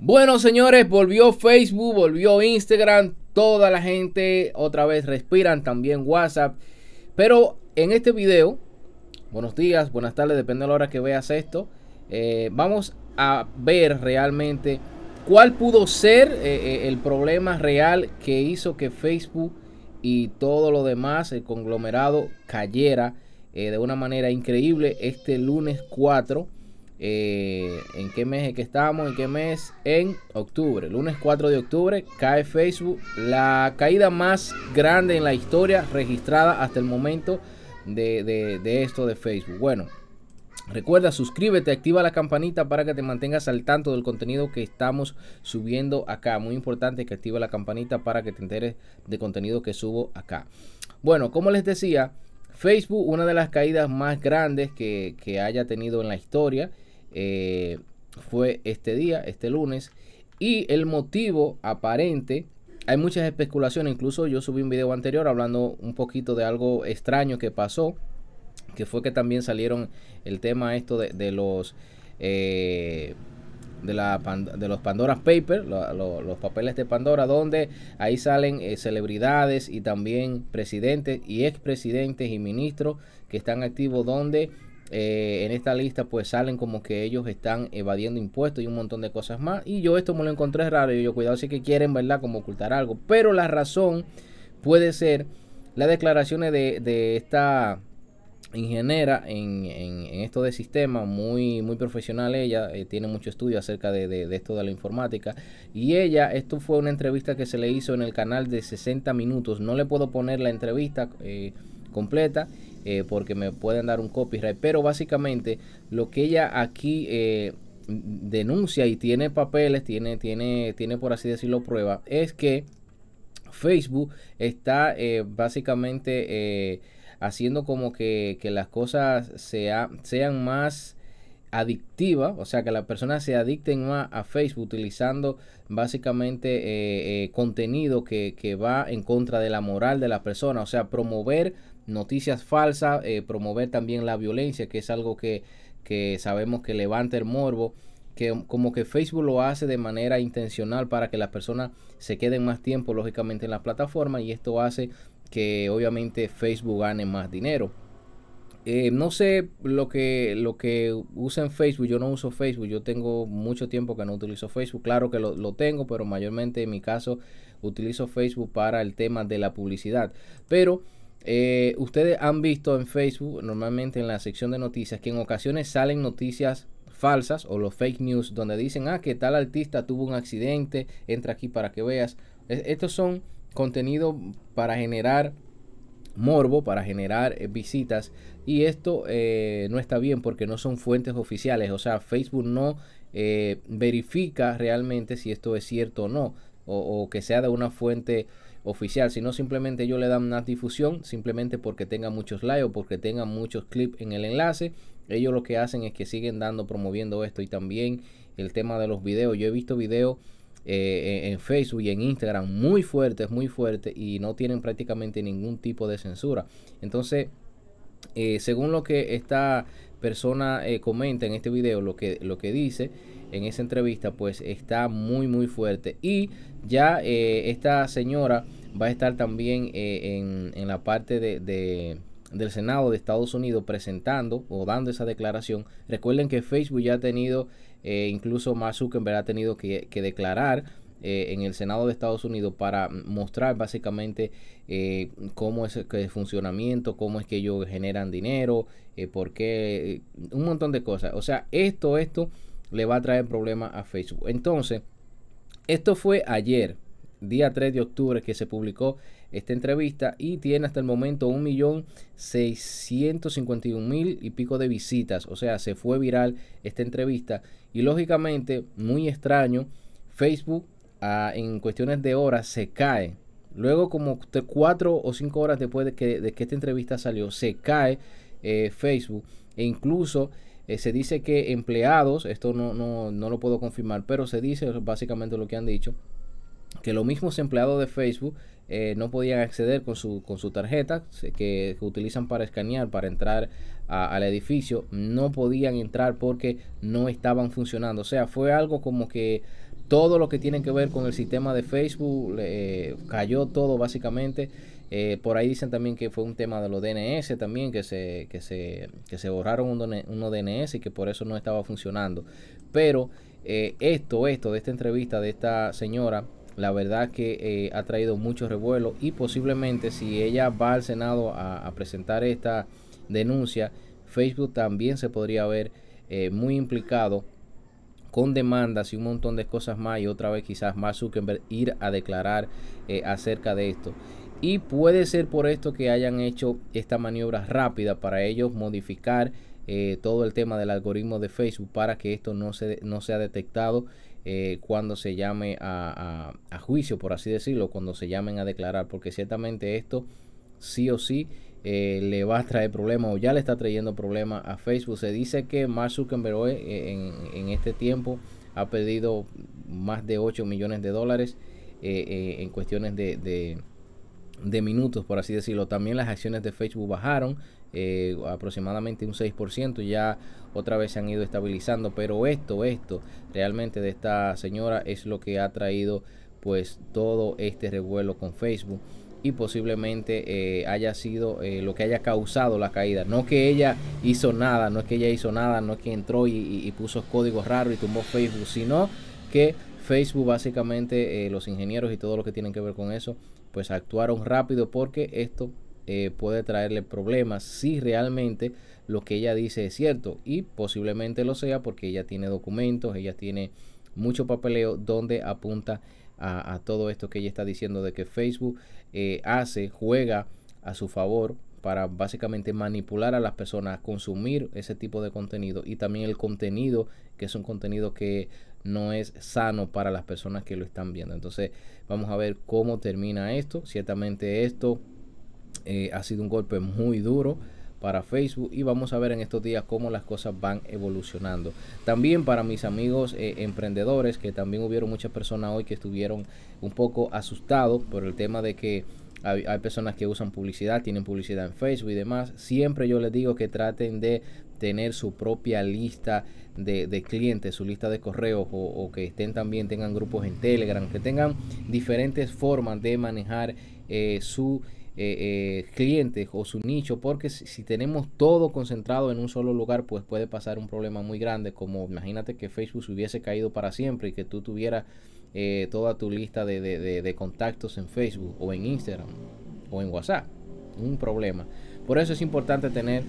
Bueno, señores, volvió Facebook, volvió Instagram, toda la gente otra vez respiran, también WhatsApp. Pero en este video, buenos días, buenas tardes, depende de la hora que veas esto, eh, vamos a ver realmente cuál pudo ser eh, eh, el problema real que hizo que Facebook y todo lo demás, el conglomerado, cayera de una manera increíble este lunes 4 eh, ¿En qué mes que estamos? ¿En qué mes? En octubre, lunes 4 de octubre, cae Facebook. La caída más grande en la historia registrada hasta el momento de, esto de Facebook. Bueno, Recuerda, suscríbete, activa la campanita para que te mantengas al tanto del contenido que estamos subiendo acá. Muy importante que activa la campanita para que te enteres de contenido que subo acá. Bueno, como les decía, Facebook, una de las caídas más grandes que, que haya tenido en la historia. Eh, fue este día, este lunes. Y el motivo aparente, hay muchas especulaciones, incluso yo subí un video anterior hablando un poquito de algo extraño que pasó, que fue que también salieron el tema esto de, los... Eh, de, la, de los Pandora's Papers, los papeles de Pandora, donde ahí salen eh, celebridades y también presidentes y expresidentes y ministros que están activos, donde eh, en esta lista pues salen como que ellos están evadiendo impuestos y un montón de cosas más. Y yo esto me lo encontré raro. Y yo, cuidado, si que quieren, ¿verdad? Como ocultar algo. Pero la razón puede ser las declaraciones de, de esta ingeniera en, en, esto de sistema, muy, muy profesional ella, eh, tiene mucho estudio acerca de, esto de la informática. Y ella, esto fue una entrevista que se le hizo en el canal de 60 minutos. No le puedo poner la entrevista. Eh, completa eh, porque me pueden dar un copyright. Pero básicamente lo que ella aquí eh, denuncia y tiene papeles, tiene, tiene, tiene por así decirlo prueba, es que Facebook está eh, básicamente haciendo como que, que las cosas sea, sean más adictiva, o sea que las personas se adicten más a Facebook utilizando básicamente eh, eh, contenido que, va en contra de la moral de la persona, o sea, promover noticias falsas, eh, promover también la violencia, que es algo que, que sabemos que levanta el morbo, que como que Facebook lo hace de manera intencional para que las personas se queden más tiempo, lógicamente, en la plataforma y esto hace que obviamente Facebook gane más dinero. Eh, no sé lo que, lo que usa en Facebook. Yo no uso Facebook. Yo tengo mucho tiempo que no utilizo Facebook. Claro que lo, tengo, pero mayormente en mi caso utilizo Facebook para el tema de la publicidad. Pero eh, ustedes han visto en Facebook, normalmente en la sección de noticias, que en ocasiones salen noticias falsas o los fake news donde dicen, ah, que tal artista tuvo un accidente, entra aquí para que veas. E, estos son contenido para generar morbo, para generar eh, visitas. Y esto eh, no está bien porque no son fuentes oficiales. O sea, Facebook no eh, verifica realmente si esto es cierto o no. O, que sea de una fuente oficial, sino simplemente ellos le dan una difusión, simplemente porque tenga muchos likes o porque tenga muchos clips en el enlace. Ellos lo que hacen es que siguen dando, promoviendo esto y también el tema de los videos. Yo he visto videos eh, en Facebook y en Instagram muy fuertes, muy fuerte y no tienen prácticamente ningún tipo de censura. Entonces, eh, según lo que esta persona eh, comenta en este video, lo que, lo que dice en esa entrevista, pues está muy, muy fuerte. Y ya esta señora va a estar también en, la parte de del Senado de Estados Unidos presentando o dando esa declaración. Recuerden que Facebook ya ha tenido, eh, incluso Mark Zuckerberg ha tenido que, declarar eh, en el Senado de Estados Unidos para mostrar básicamente eh, cómo es el funcionamiento, cómo es que ellos generan dinero, por qué, un montón de cosas. O sea, esto, esto le va a traer problemas a Facebook. Entonces, esto fue ayer, día 3 de octubre, que se publicó esta entrevista y tiene hasta el momento 1.651.000 y pico de visitas. O sea, se fue viral esta entrevista y lógicamente, muy extraño, Facebook ah, en cuestiones de horas se cae. Luego, como cuatro o cinco horas después de que, de que esta entrevista salió, se cae eh, Facebook e incluso... Eh, se dice que empleados, esto no, no, no lo puedo confirmar, pero se dice básicamente lo que han dicho, que los mismos empleados de Facebook eh, no podían acceder con su, con su tarjeta que, utilizan para escanear, para entrar al edificio, no podían entrar porque no estaban funcionando. O sea, fue algo como que todo lo que tiene que ver con el sistema de Facebook eh, cayó todo básicamente. Eh, por ahí dicen también que fue un tema de los DNS también, que se, se, se borraron unos DNS y que por eso no estaba funcionando. Pero esto, esto de esta entrevista de esta señora la verdad que eh, ha traído mucho revuelo y posiblemente si ella va al Senado a, presentar esta denuncia, Facebook también se podría ver eh, muy implicado con demandas y un montón de cosas más y otra vez quizás más Zuckerberg ir a declarar eh, acerca de esto. Y puede ser por esto que hayan hecho esta maniobra rápida para ellos modificar todo el tema del algoritmo de Facebook para que esto no, se, no sea detectado eh, cuando se llame a, a, juicio, por así decirlo, cuando se llamen a declarar, porque ciertamente esto sí o sí eh, le va a traer problemas o ya le está trayendo problemas a Facebook. Se dice que Mark Zuckerberg eh, en, en, este tiempo ha pedido más de 8 millones de dólares en cuestiones de, de de minutos, por así decirlo. También las acciones de Facebook bajaron eh, aproximadamente un 6%, ya otra vez se han ido estabilizando, pero esto, esto realmente de esta señora es lo que ha traído pues todo este revuelo con Facebook y posiblemente eh, haya sido eh, lo que haya causado la caída. No que ella hizo nada, no es que ella hizo nada, no es que entró y, puso códigos raros y tumbó Facebook, sino que Facebook básicamente, los ingenieros y todo lo que tienen que ver con eso, pues actuaron rápido porque esto eh, puede traerle problemas si realmente lo que ella dice es cierto y posiblemente lo sea porque ella tiene documentos, ella tiene mucho papeleo donde apunta a, todo esto que ella está diciendo de que Facebook eh, hace, juega a su favor para básicamente manipular a las personas a consumir ese tipo de contenido y también el contenido que es un contenido que no es sano para las personas que lo están viendo. Entonces vamos a ver cómo termina esto. Ciertamente esto eh, ha sido un golpe muy duro para Facebook y vamos a ver en estos días cómo las cosas van evolucionando. También para mis amigos eh, emprendedores, que también hubieron muchas personas hoy que estuvieron un poco asustados por el tema de que hay, personas que usan publicidad, tienen publicidad en Facebook y demás. Siempre yo les digo que traten de tener su propia lista de, clientes, su lista de correos o, que estén también, tengan grupos en Telegram, que tengan diferentes formas de manejar eh, su eh, eh, clientes o su nicho, porque si, tenemos todo concentrado en un solo lugar, pues puede pasar un problema muy grande, como imagínate que Facebook se hubiese caído para siempre y que tú tuvieras eh, toda tu lista de, de, contactos en Facebook o en Instagram o en WhatsApp. Un problema. Por eso es importante tener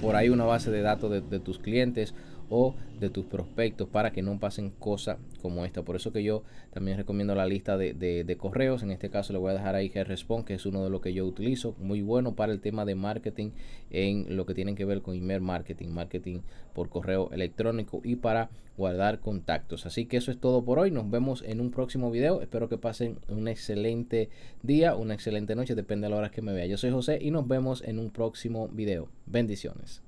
por ahí una base de datos de tus clientes o de tus prospectos para que no pasen cosas como esta. Por eso que yo también recomiendo la lista de, correos. En este caso le voy a dejar ahí que Respond, que es uno de los que yo utilizo. Muy bueno para el tema de marketing en lo que tienen que ver con email marketing, marketing por correo electrónico y para guardar contactos. Así que eso es todo por hoy. Nos vemos en un próximo video. Espero que pasen un excelente día, una excelente noche, depende de la hora que me vea. Yo soy José y nos vemos en un próximo video. Bendiciones.